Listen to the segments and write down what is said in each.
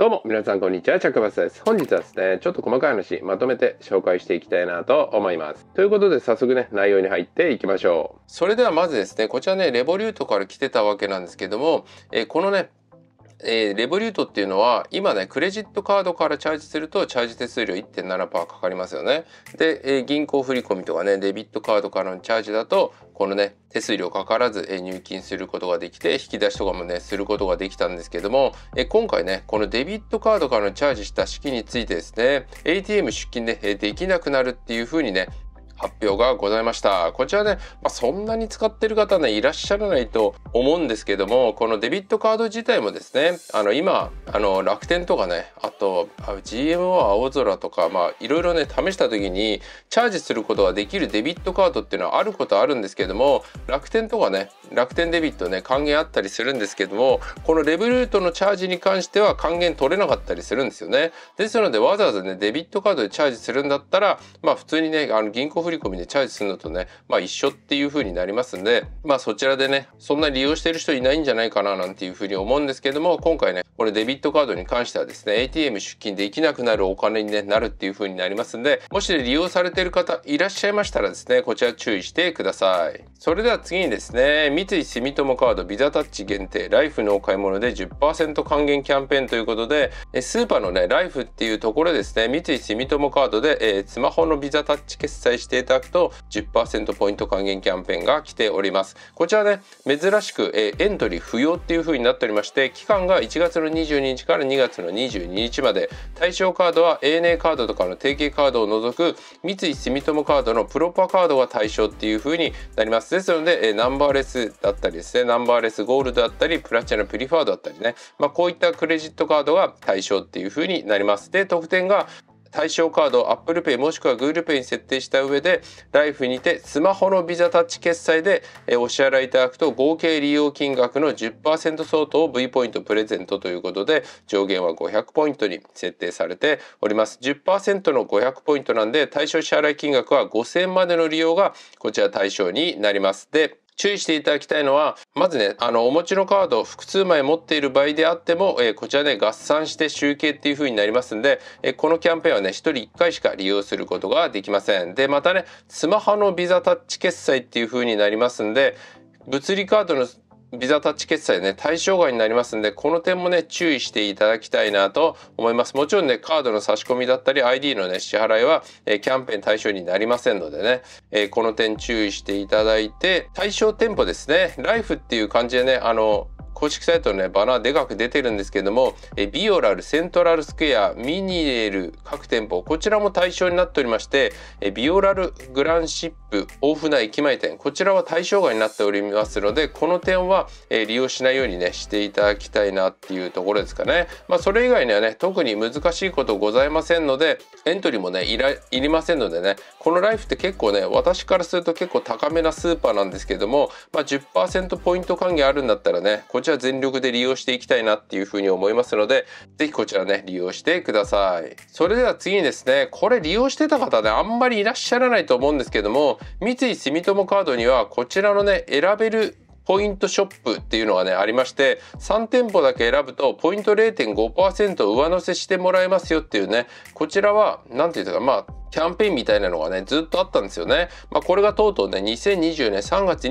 どうも、皆さんこんにちは、チャックバスです。本日はですね、ちょっと細かい話、まとめて紹介していきたいなと思います。ということで、早速ね、内容に入っていきましょう。それではまずですね、こちらね、レボリュートから来てたわけなんですけども、えこのね、えー、レボリュートっていうのは今ねクレジットカードからチャージするとチャージ手数料1.7%かかりますよね。で、えー、銀行振込とかねデビットカードからのチャージだとこのね手数料かからず、えー、入金することができて引き出しとかもねすることができたんですけども、えー、今回ねこのデビットカードからのチャージした式についてですね ATM 出金で、えー、できなくなるっていうふうにね発表がございました。こちらね、まあ、そんなに使ってる方ね、いらっしゃらないと思うんですけども、このデビットカード自体もですね、あの今、あの楽天とかね、と GMO 青空とかまあいろいろね試した時にチャージすることができるデビットカードっていうのはあることあるんですけども楽天とかね楽天デビットね還元あったりするんですけどもこのレブルートのチャージに関しては還元取れなかったりするんですよね。ですのでわざわざねデビットカードでチャージするんだったらまあ普通にねあの銀行振込でチャージするのとねまあ一緒っていう風になりますんでまあそちらでねそんな利用してる人いないんじゃないかななんていう風に思うんですけども今回ねこれデビットカードに関してはですね ATM 務出金できなくなるお金に、ね、なるっていう風になりますんで、もし利用されている方いらっしゃいましたらですね、こちら注意してください。それでは次にですね、三井住友カードビザタッチ限定、ライフのお買い物で10%還元キャンペーンということで、スーパーのね、ライフっていうところですね、三井住友カードで、えー、スマホのビザタッチ決済していただくと10%ポイント還元キャンペーンが来ております。こちらね、珍しく、えー、エントリー不要っていう風になっておりまして、期間が1月の22日から2月の22日1まで対象カードは ANA カードとかの提携カードを除く三井住友カードのプロパカードが対象っていう風になりますですのでナンバーレスだったりですねナンバーレスゴールドだったりプラチナプリファードだったりね、まあ、こういったクレジットカードが対象っていう風になりますで得点が対象カードを Apple Pay もしくは Google Pay に設定した上でライフにてスマホの Visa タッチ決済でお支払いいただくと合計利用金額の10%相当を V ポイントプレゼントということで上限は500ポイントに設定されております10%の500ポイントなんで対象支払い金額は5000までの利用がこちら対象になりますで注意していただきたいのはまずねあのお持ちのカードを複数枚持っている場合であっても、えー、こちらね合算して集計っていう風になりますんで、えー、このキャンペーンはね1人1回しか利用することができませんでまたねスマホのビザタッチ決済っていう風になりますんで物理カードのビザタッチ決済ね、対象外になりますんで、この点もね、注意していただきたいなと思います。もちろんね、カードの差し込みだったり、ID のね、支払いは、えー、キャンペーン対象になりませんのでね、えー、この点注意していただいて、対象店舗ですね、ライフっていう感じでね、あの、公式サイトのね、バナーでかく出てるんですけども、えビオラル、セントラルスクエア、ミニエル、各店舗、こちらも対象になっておりまして、えビオラルグランシップ、大船駅前店、こちらは対象外になっておりますので、この点は、え利用しないようにね、していただきたいなっていうところですかね。まあ、それ以外にはね、特に難しいことございませんので、エントリーもね、いらいりませんのでね、このライフって結構ね、私からすると結構高めなスーパーなんですけども、まあ、10%ポイント還元あるんだったらね、ここちら全力で利用していきたいなっていうふうに思いますので、ぜひこちらね、利用してください。それでは次にですね、これ利用してた方ね、あんまりいらっしゃらないと思うんですけども、三井住友カードにはこちらのね、選べるポイントショップっていうのがねありまして3店舗だけ選ぶとポイント0.5%上乗せしてもらえますよっていうねこちらは何て言うかまあキャンペーンみたいなのがね、ずっとあったんですよね。まあ、これがとうとうね、2020年3月27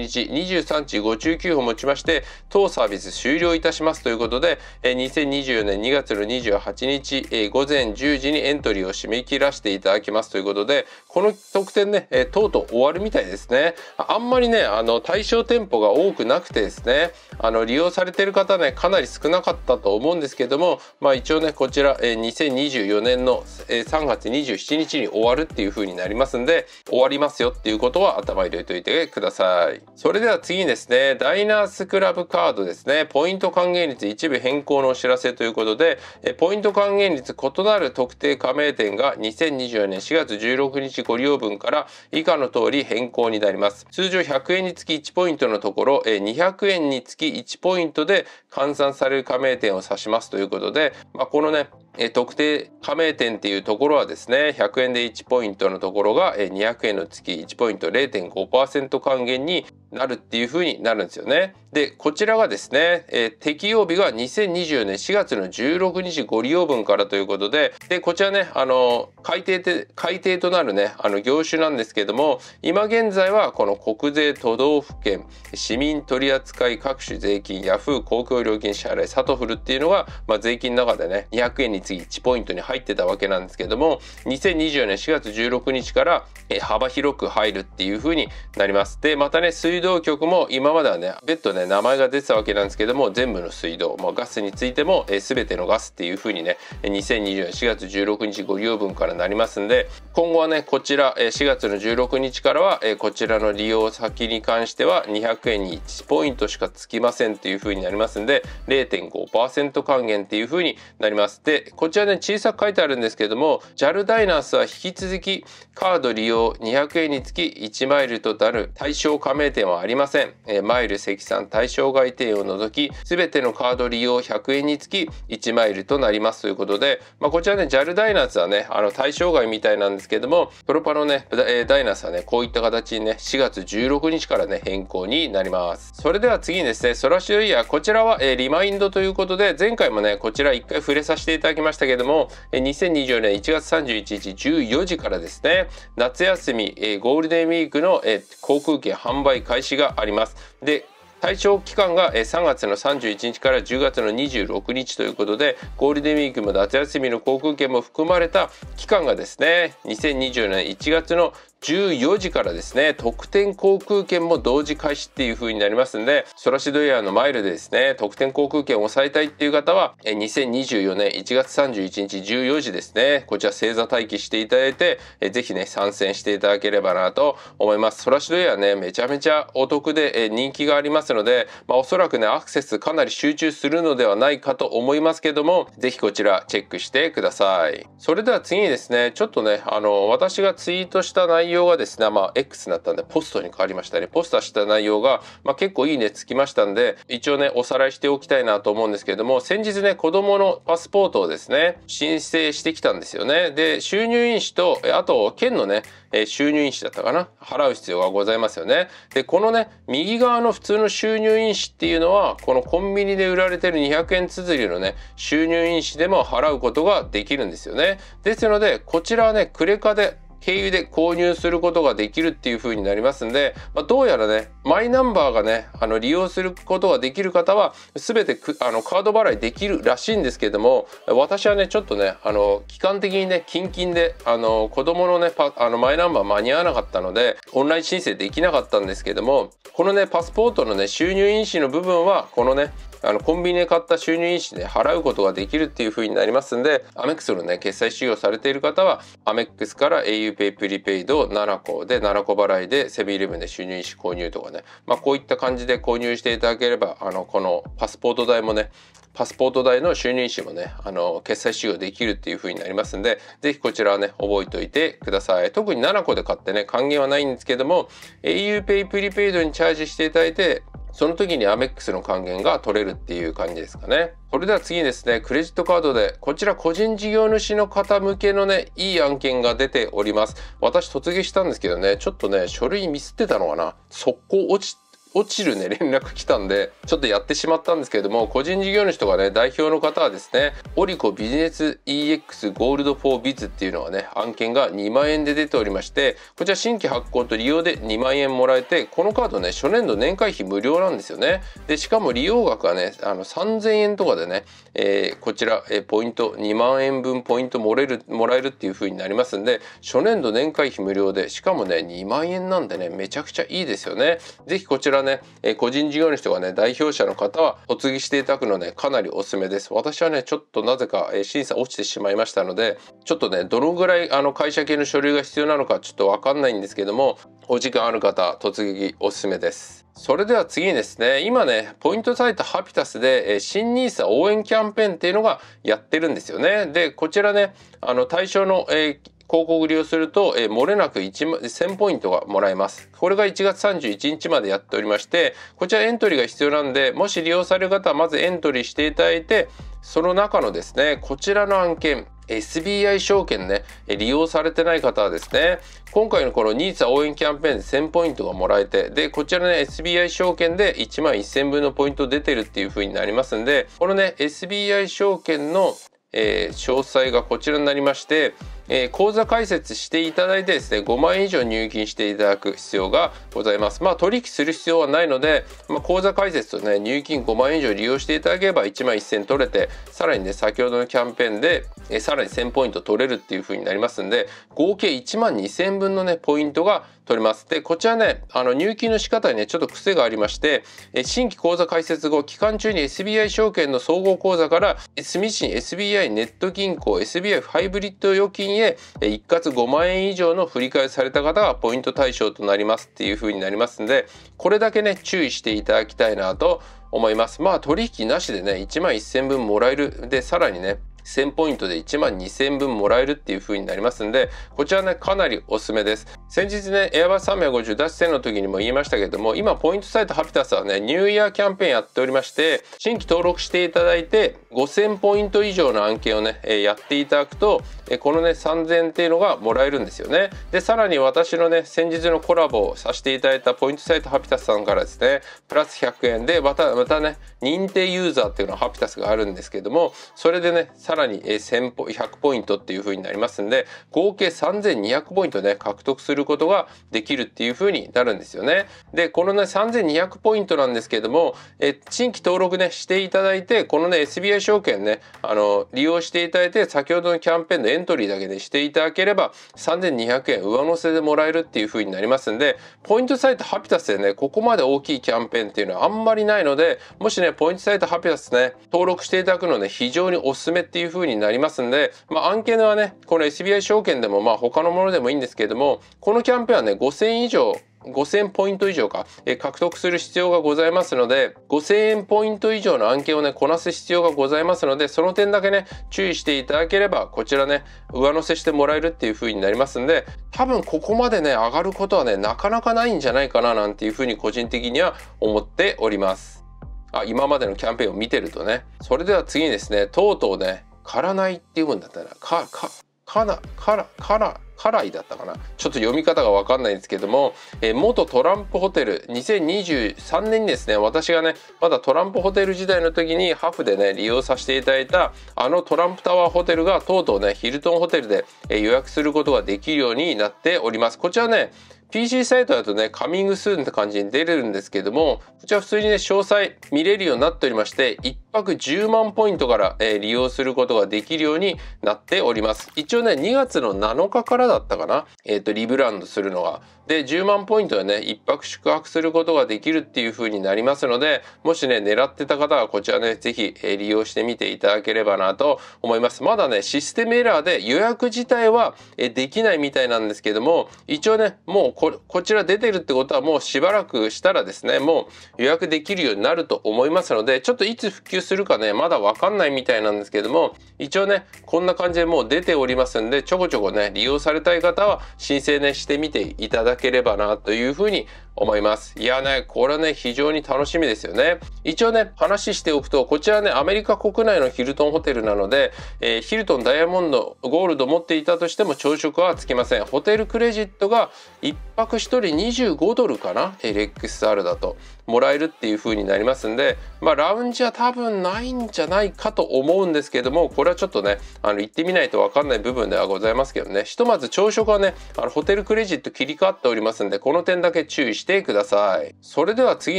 日、23時59分をもちまして、当サービス終了いたしますということで、2024年2月の28日、午前10時にエントリーを締め切らせていただきますということで、この特典ね、とうとう終わるみたいですね。あんまりね、あの、対象店舗が多くなくてですね、あの、利用されてる方ね、かなり少なかったと思うんですけども、まあ一応ね、こちら、2024年の3月27日日に終わるっていう風になりますんで、終わりますよっていうことは頭入れといてください。それでは次にですね、ダイナースクラブカードですね、ポイント還元率一部変更のお知らせということで、ポイント還元率異なる特定加盟店が2024年4月16日ご利用分から以下の通り変更になります。通常100円につき1ポイントのところ、200円につき1ポイントで換算される加盟店を指しますということで、まあ、このね、え特定加盟店っていうところはですね100円で1ポイントのところが200円の月1ポイント0.5%還元になるっていう風になるんですよね。でこちらがですね、えー、適用日が2024年4月の16日ご利用分からということででこちらねあの改定て改定となるねあの業種なんですけども今現在はこの国税都道府県市民取扱各種税金ヤフー公共料金支払いサトフルっていうのが、まあ、税金の中でね200円につ1ポイントに入ってたわけなんですけども2024年4月16日から幅広く入るっていう風になりますでまたね水道局も今まではね別途ね名前が出てたわけなんですけども全部の水道、まあ、ガスについても全てのガスっていう風にね2024年4月16日ご利用分からなりますんで今後はねこちら4月の16日からはこちらの利用先に関しては200円に1ポイントしかつきませんっていう風になりますんで0.5%還元っていう風になりますでこちらね小さく書いてあるんですけども JAL ダイナースは引き続きカード利用200円につき1マイルとなる対象加盟店はありません、えー、マイル積算対象外店を除き全てのカード利用100円につき1マイルとなりますということで、まあ、こちらね JAL ダイナースはねあの対象外みたいなんですけどもプロパのね、えー、ダイナースはねこういった形にね4月16日からね変更になりますそれでは次にですねソラシドイヤーこちらは、えー、リマインドということで前回もねこちら1回触れさせていただきまきましたけれども、2024年1月31日14時からですね、夏休み、ゴールデンウィークの航空券販売開始があります。で、対象期間が3月の31日から10月の26日ということでゴールデンウィークも夏休みの航空券も含まれた期間がですね2020年1月の14時からですね特典航空券も同時開始っていう風になりますんでソラシドエアのマイルでですね特典航空券を抑えたいっていう方は2024年1月31日14時ですねこちら星座待機していただいてぜひね参戦していただければなと思いますソラシドエアねめちゃめちゃお得で人気がありますので、まあ、おそらくねアクセスかなり集中するのではないかと思いますけどもぜひこちらチェックしてくださいそれでは次にですねちょっとねあの私がツイートした内容内容がですね、まあ、X になったんで、ポストに変わりましたね。ポストした内容が、まあ、結構いいねつきましたんで、一応ね、おさらいしておきたいなと思うんですけれども、先日ね、子供のパスポートをですね、申請してきたんですよね。で、収入印紙と、あと、県のね、収入印紙だったかな払う必要がございますよね。で、このね、右側の普通の収入印紙っていうのは、このコンビニで売られてる200円綴りのね、収入印紙でも払うことができるんですよね。ですので、こちらはね、クレカで経由で購入することができるっていう風になりますんで、まあ、どうやらねマイナンバーがねあの利用することができる方は全てあのカード払いできるらしいんですけども私はねちょっとねあの期間的にねキンキンであの子供のねパあのマイナンバー間に合わなかったのでオンライン申請できなかったんですけどもこのねパスポートのね収入印紙の部分はこのねあのコンビニで買った収入印紙で払うことができるっていう風になりますんでアメックスのね決済使用されている方はアメックスから auPay プリペイド7個で7個払いでセブンイレブンで収入印紙購入とかね、まあ、こういった感じで購入していただければあのこのパスポート代もねパスポート代の収入印紙もねあの決済使用できるっていう風になりますんで是非こちらはね覚えておいてください特に7個で買ってね還元はないんですけども auPay プリペイドにチャージしていただいてその時にアメックスの還元が取れるっていう感じですかね。それでは次ですね、クレジットカードで、こちら個人事業主の方向けのね、いい案件が出ております。私突撃したんですけどね、ちょっとね、書類ミスってたのかな。速攻落ち落ちるね連絡来たんでちょっとやってしまったんですけれども個人事業主とかね代表の方はですねオリコビジネス EX ゴールド4ビズっていうのはね案件が2万円で出ておりましてこちら新規発行と利用で2万円もらえてこのカードね初年度年会費無料なんですよねでしかも利用額はねあの3000円とかでね、えー、こちら、えー、ポイント2万円分ポイントもらえるもらえるっていう風になりますんで初年度年会費無料でしかもね2万円なんでねめちゃくちゃいいですよね是非こちらはね、え個人事業主とかね、代表者の方はお継ぎしていただくのね、かなりおすすめです。私はね、ちょっとなぜか、え審査落ちてしまいましたので、ちょっとね、どのぐらいあの会社系の書類が必要なのかちょっとわかんないんですけども、お時間ある方、突撃おすすめです。それでは次にですね、今ね、ポイントサイトハピタスで、え新 nisa 応援キャンペーンっていうのがやってるんですよね。で、こちらね、あの対象の、えー広告利用すると、えー、漏れなく1000ポイントがもらえます。これが1月31日までやっておりまして、こちらエントリーが必要なんで、もし利用される方はまずエントリーしていただいて、その中のですね、こちらの案件、SBI 証券ね、利用されてない方はですね、今回のこの NISA 応援キャンペーンで1000ポイントがもらえて、で、こちらね、SBI 証券で1万1000分のポイント出てるっていう風になりますんで、このね、SBI 証券の、えー、詳細がこちらになりまして、えー、口座開設していただいてですね5万円以上入金していただく必要がございますまあ取引する必要はないので、まあ、口座開設とね入金5万円以上利用していただければ1万1000取れてさらにね先ほどのキャンペーンで、えー、さらに1000ポイント取れるっていうふうになりますんで合計1万2000分のねポイントが取れますでこちらねあの入金の仕方にねちょっと癖がありまして、えー、新規口座開設後期間中に SBI 証券の総合口座から住信 SBI ネット銀行 SBI ハイブリッド預金へえ一括5万円以上の振り返えされた方がポイント対象となりますっていう風になりますんでこれだけね注意していただきたいなと思いますまあ取引なしでね1万1000分もらえるでさらにね1000ポイントで1万2000分もらえるっていう風になりますんで、こちらね、かなりおすすめです。先日ね、エアバス350脱線の時にも言いましたけども、今、ポイントサイトハピタスはね、ニューイヤーキャンペーンやっておりまして、新規登録していただいて、5000ポイント以上の案件をね、やっていただくと、このね、3000っていうのがもらえるんですよね。で、さらに私のね、先日のコラボをさせていただいたポイントサイトハピタスさんからですね、プラス100円で、また、またね、認定ユーザーっていうのはハピタスがあるんですけども、それでね、さららに1000ポ100ポイントっていう風になりますんで合計3200ポイントね獲得することができるっていう風になるんですよね。でこのね3200ポイントなんですけれどもえ新規登録ねしていただいてこのね SBI 証券ねあの利用していただいて先ほどのキャンペーンのエントリーだけでしていただければ3200円上乗せでもらえるっていう風になりますんでポイントサイトハピタスでねここまで大きいキャンペーンっていうのはあんまりないのでもしねポイントサイトハピタスね登録していただくのね非常におすすめっていうていう風になりますんで、まあ、案件はね、この SBI 証券でも、まあ、他のものでもいいんですけれども、このキャンペーンはね、5000以上5000ポイント以上か、え獲得する必要がございますので、5000円ポイント以上の案件をね、こなす必要がございますので、その点だけね、注意していただければ、こちらね、上乗せしてもらえるっていう風になりますんで、多分ここまでね、上がることはね、なかなかないんじゃないかな、なんていう風に個人的には思っております。あ、今までのキャンペーンを見てるとね。それでは次にですね、とうとうね、からないっていうんだったらかかからからからからいだったかなちょっと読み方が分かんないんですけども、えー、元トランプホテル2023年にですね私がねまだトランプホテル時代の時にハフでね利用させていただいたあのトランプタワーホテルがとうとうねヒルトンホテルで、えー、予約することができるようになっておりますこちらね PC サイトだとね、カミングスーンって感じに出れるんですけども、こちら普通にね、詳細見れるようになっておりまして、1泊10万ポイントから、えー、利用することができるようになっております。一応ね、2月の7日からだったかな、えっ、ー、と、リブランドするのが。で、10万ポイントでね、1泊宿泊することができるっていう風になりますので、もしね、狙ってた方はこちらね、ぜひ、えー、利用してみていただければなと思います。まだね、システムエラーで予約自体は、えできないみたいなんですけども、一応ね、もうここちら出てるってことはもうしばらくしたらですねもう予約できるようになると思いますのでちょっといつ復旧するかねまだ分かんないみたいなんですけども一応ねこんな感じでもう出ておりますんでちょこちょこね利用されたい方は申請ねしてみていただければなというふうに思いますいやねこれはね非常に楽しみですよね一応ね話しておくとこちらねアメリカ国内のヒルトンホテルなので、えー、ヒルトンダイヤモンドゴールド持っていたとしても朝食はつきませんホテルクレジットが一泊1人25ドルかな LXR だともらえるっていう風になりますんで、まあ、ラウンジは多分ないんじゃないかと思うんですけどもこれはちょっとねあの行ってみないと分かんない部分ではございますけどねひとまず朝食はねあのホテルクレジット切り替わっておりますんでこの点だけ注意してくださいそれでは次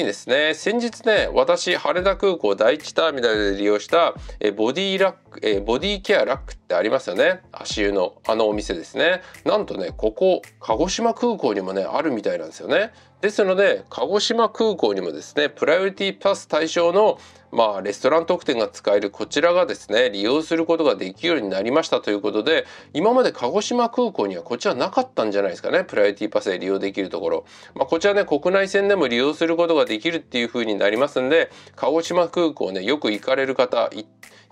にですね先日ね私羽田空港第1ターミナルで利用したえボディラックえボディケアラックってありますよね足湯のあのお店ですねなんとねここ鹿児島空港にもねあるみたいなんですよねですので鹿児島空港にもですねプライオリティパス対象のまあレストラン特典が使えるこちらがですね利用することができるようになりましたということで今まで鹿児島空港にはこちらなかったんじゃないですかねプライオリティパスで利用できるところ、まあ、こちらね国内線でも利用することができるっていう風になりますんで鹿児島空港ねよく行かれる方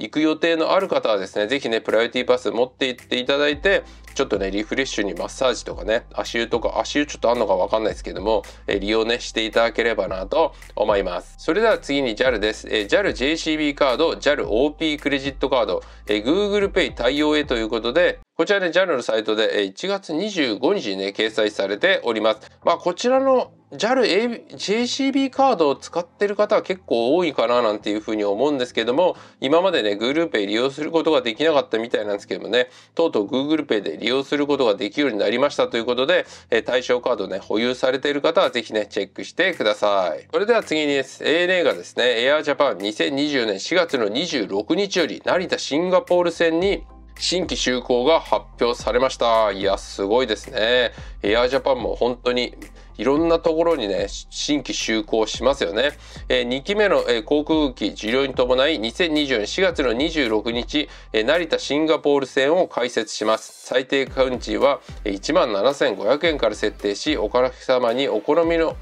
行く予定のある方はですね是非ねプライオリティパス持って行っていただいてちょっとねリフレッシュにマッサージとかね足湯とか足湯ちょっとあんのか分かんないですけども利用ねしていただければなと思いますそれでは次に JAL です、JAL JCB カード、JAL OP クレジットカード、えー、Google Pay 対応へということで、こちらね、JAL のサイトで1月25日にね、掲載されております。まあ、こちらの JAL、JCB カードを使ってる方は結構多いかななんていうふうに思うんですけども、今までね、Google Pay 利用することができなかったみたいなんですけどもね、とうとう Google Pay で利用することができるようになりましたということで、え対象カードね、保有されている方はぜひね、チェックしてください。それでは次にです。ANA がですね、AirJapan2020 年4月の26日より成田シンガポール線に新規就航が発表されました。いや、すごいですね。エアージャパンも本当にいろんなところにね、新規就航しますよね。えー、2期目の、えー、航空機受領に伴い、2024年4月の26日、えー、成田シンガポール線を開設します。最低運賃は1万7500円から設定し、お客様にお好みの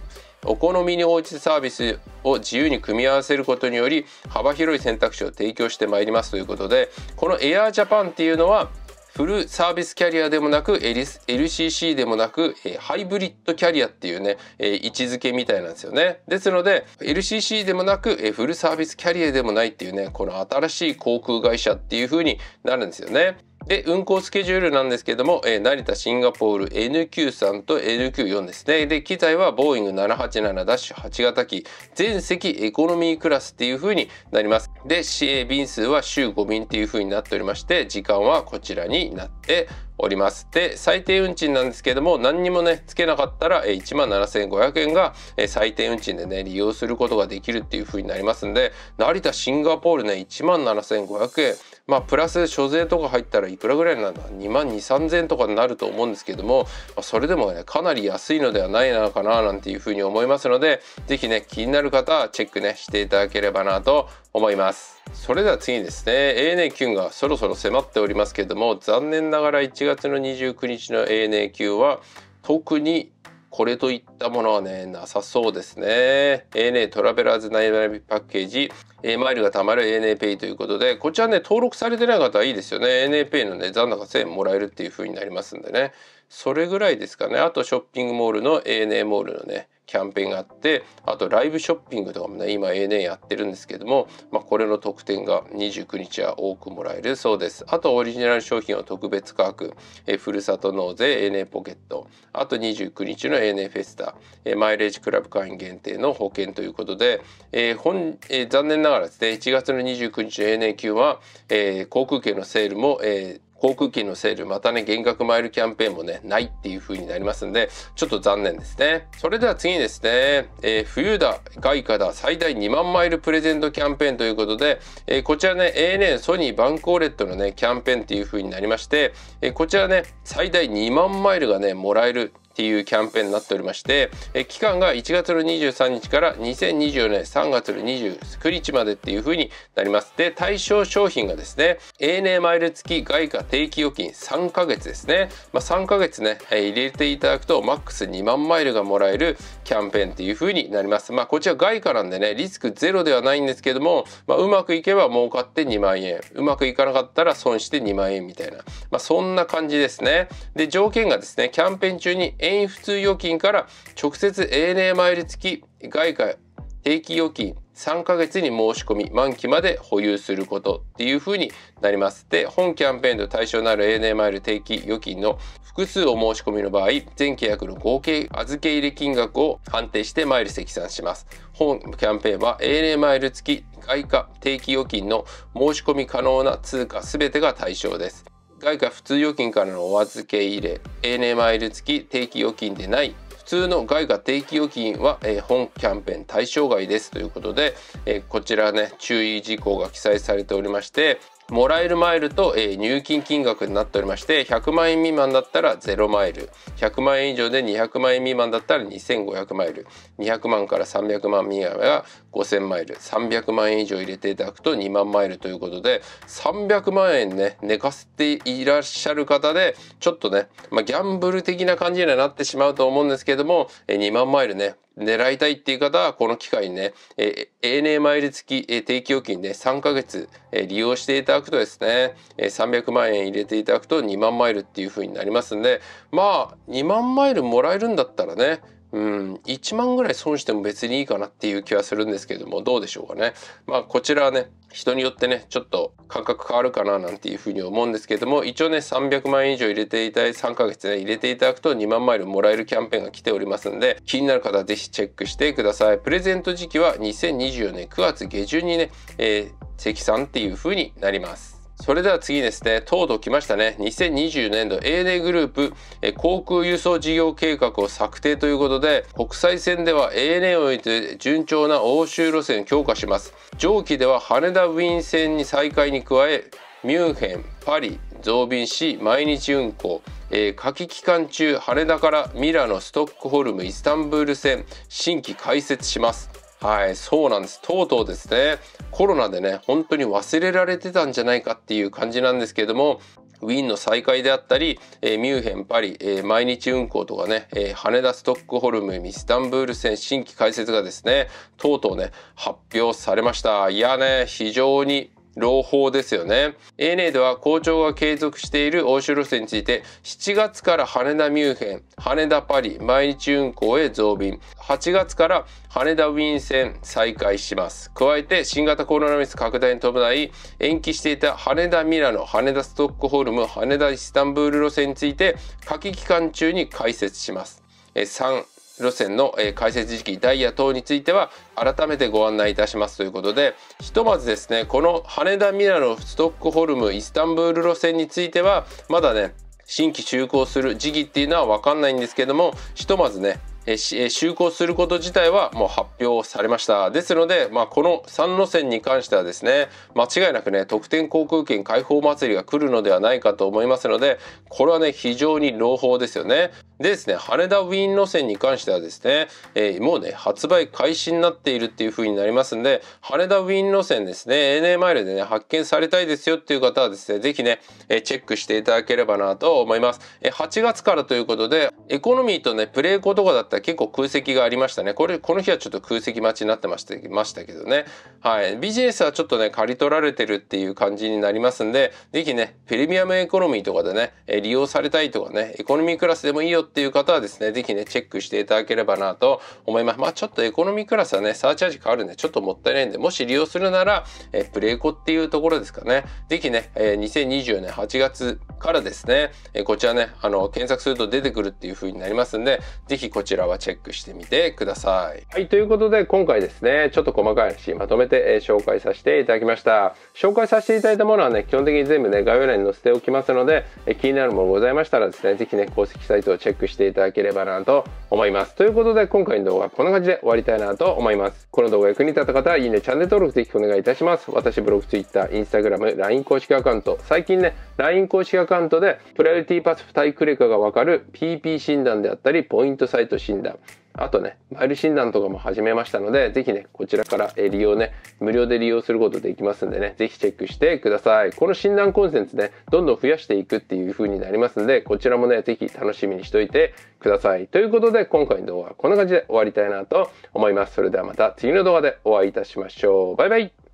お好みに応じてサービスを自由に組み合わせることにより幅広い選択肢を提供してまいりますということでこのエアージャパンっていうのはフルサービスキャリアでもなく LCC でもなく、えハイブリッドキャリアっていうね、え位置づけみたいなんですよねですので LCC でもなく、えフルサービスキャリアでもないっていうねこの新しい航空会社っていう風になるんですよねで運行スケジュールなんですけども、えー、成田シンガポール NQ3 と NQ4 ですねで機材はボーイング787-8型機全席エコノミークラスっていう風になりますで、市営便数は週5便っていう風になっておりまして時間はこちらになっております。で、最低運賃なんですけれども、何にもね、つけなかったら、17,500円が最低運賃でね、利用することができるっていう風になりますんで、成田、シンガポールね、17,500円。まあ、プラス所税とか入ったらいくらぐらいなんだ ?2 万2、3000円とかになると思うんですけども、まあ、それでもね、かなり安いのではないのかな、なんていう風に思いますので、是非ね、気になる方はチェックね、していただければなと思います。それでは次にですね ANA q がそろそろ迫っておりますけれども残念ながら1月の29日の ANA q は特にこれといったものはねなさそうですね ANA トラベラーズナイナビパッケージ A マイルが貯まる ANA ペイということでこちらね登録されてない方はいいですよね ANA ペイのね残高1000円もらえるっていう風になりますんでねそれぐらいですかねあとショッピングモールの ANA モールのねキャンペーンがあってあとライブショッピングとかもね今 ANA やってるんですけども、まあ、これの特典が29日は多くもらえるそうですあとオリジナル商品は特別価格えふるさと納税 ANA ポケットあと29日の ANA フェスタえマイレージクラブ会員限定の保険ということで、えー、本えー、残念ながらですね1月の29日の ANA 級は、えー、航空券のセールも、えー航空券のセール、またね、減額マイルキャンペーンもね、ないっていう風になりますんで、ちょっと残念ですね。それでは次にですね、えー、冬だ、外貨だ、最大2万マイルプレゼントキャンペーンということで、えー、こちらね、ANA、ソニー、バンコーレットのね、キャンペーンっていう風になりまして、えー、こちらね、最大2万マイルがね、もらえるっていうキャンペーンになっておりまして、え期間が1月の23日から2024年3月の29日までっていう風になります。で、対象商品がですね、ANA マイル付き外貨定期預金3ヶ月ですね。まあ、3ヶ月ね、え入れていただくとマックス2万マイルがもらえるキャンペーンっていう風になります。まあ、こちら外貨なんでね、リスクゼロではないんですけども、まあ、うまくいけば儲かって2万円、うまくいかなかったら損して2万円みたいな、まあ、そんな感じですね。で、条件がですね、キャンペーン中に円普通預金から直接 ANA マイル付き外貨定期預金3ヶ月に申し込み満期まで保有することっていう風になります。で、本キャンペーンと対象になる ANA マイル定期預金の複数お申し込みの場合、全契約の合計預け入れ金額を判定してマイル積算します。本キャンペーンは ANA マイル付き外貨定期預金の申し込み可能な通貨すべてが対象です。外貨普通預金からのお預け入れ、ANA マイル付き定期預金でない普通の外貨定期預金は、えー、本キャンペーン対象外ですということで、えー、こちらね注意事項が記載されておりましてもらえるマイルと、えー、入金金額になっておりまして100万円未満だったら0マイル100万円以上で200万円未満だったら2500マイル200万から300万未満が5000マイル300万円以上入れていただくと2万マイルということで300万円ね寝かせていらっしゃる方でちょっとね、まあ、ギャンブル的な感じにはなってしまうと思うんですけども、えー、2万マイルね狙いたいっていう方はこの機会にね、えー、ANA マイル付き、えー、定期預金で、ね、3ヶ月、えー、利用していただくとですね、えー、300万円入れていただくと2万マイルっていう風になりますんでまあ2万マイルもらえるんだったらねうん、1万ぐらい損しても別にいいかなっていう気はするんですけども、どうでしょうかね。まあ、こちらはね、人によってね、ちょっと感覚変わるかななんていうふうに思うんですけども、一応ね、300万円以上入れていただい3ヶ月ね、入れていただくと2万マイルもらえるキャンペーンが来ておりますんで、気になる方はぜひチェックしてください。プレゼント時期は2024年9月下旬にね、えー、積算っていうふうになります。それでは次ですね、東土来ましたね。2020年度 ANA グループ航空輸送事業計画を策定ということで、国際線では ANA をおいて順調な欧州路線を強化します。上記では羽田ウィーン線に再開に加え、ミュンヘン、パリ、増便し毎日運行、えー、夏季期間中羽田からミラノストックホルムイスタンブール線新規開設しますはい、そうなんです。とうとうですね、コロナでね、本当に忘れられてたんじゃないかっていう感じなんですけれども、ウィーンの再開であったり、えー、ミュンヘン、パリ、えー、毎日運行とかね、えー、羽田、ストックホルム、イスタンブール線新規開設がですね、とうとうね、発表されました。いやね、非常に朗報ですよね ANA では好調が継続している欧州路線について7月から羽田ミュンヘン羽田パリ毎日運行へ増便8月から羽田ウィーン線再開します加えて新型コロナウイルス拡大に伴い延期していた羽田ミラノ羽田ストックホルム羽田イスタンブール路線について夏季期間中に開設します3路線の、え開設時期ダイヤ等については改めてご案内いたしますということでひとまずですねこの羽田ミラノストックホルムイスタンブール路線についてはまだね新規就航する時期っていうのは分かんないんですけどもひとまずねえ就航すること自体はもう発表されましたですので、まあ、この3路線に関してはですね間違いなくね特典航空券開放祭りが来るのではないかと思いますのでこれはね非常に朗報ですよねでですね羽田ウィーン路線に関してはですね、えー、もうね発売開始になっているっていう風になりますんで羽田ウィーン路線ですね ANA マイルでね発見されたいですよっていう方はですね是非ね、えー、チェックしていただければなと思います、えー、8月からということでエコノミーとねプレーコとかだったら結構空席がありましたねこれこの日はちょっと空席待ちになってましたましたけどねはいビジネスはちょっとね刈り取られてるっていう感じになりますんで是非ねプレミアムエコノミーとかでね利用されたいとかねエコノミークラスでもいいよっていう方はですね、是非ね、チェックしていただければなと思います。まあちょっとエコノミークラスはね、サーチャージ変わるんで、ちょっともったいないんで、もし利用するなら、えプレイコっていうところですかね。是非ね、え2024年8月からですね、えこちらね、あの、検索すると出てくるっていう風になりますんで、是非こちらはチェックしてみてください。はい、ということで、今回ですね、ちょっと細かい話、まとめて、え紹介させていただきました。紹介させていただいたものはね、基本的に全部ね、概要欄に載せておきますので、え気になるものございましたらですね、是非ね、公式サイトをチェックックしていただければなと思います。ということで今回の動画はこんな感じで終わりたいなと思います。この動画が役に立った方はいいね、チャンネル登録ぜひお願いいたします。私ブログ、ツイッター、e r Instagram、LINE 公式アカウント、最近ね、LINE 公式アカウントでプライオリティパス付帯クレカがわかる PP 診断であったり、ポイントサイト診断、あとね、マイル診断とかも始めましたので、ぜひね、こちらから利用ね、無料で利用することできますんでね、ぜひチェックしてください。この診断コンテンツね、どんどん増やしていくっていう風になりますんで、こちらもね、ぜひ楽しみにしておいてください。ということで、今回の動画はこんな感じで終わりたいなと思います。それではまた次の動画でお会いいたしましょう。バイバイ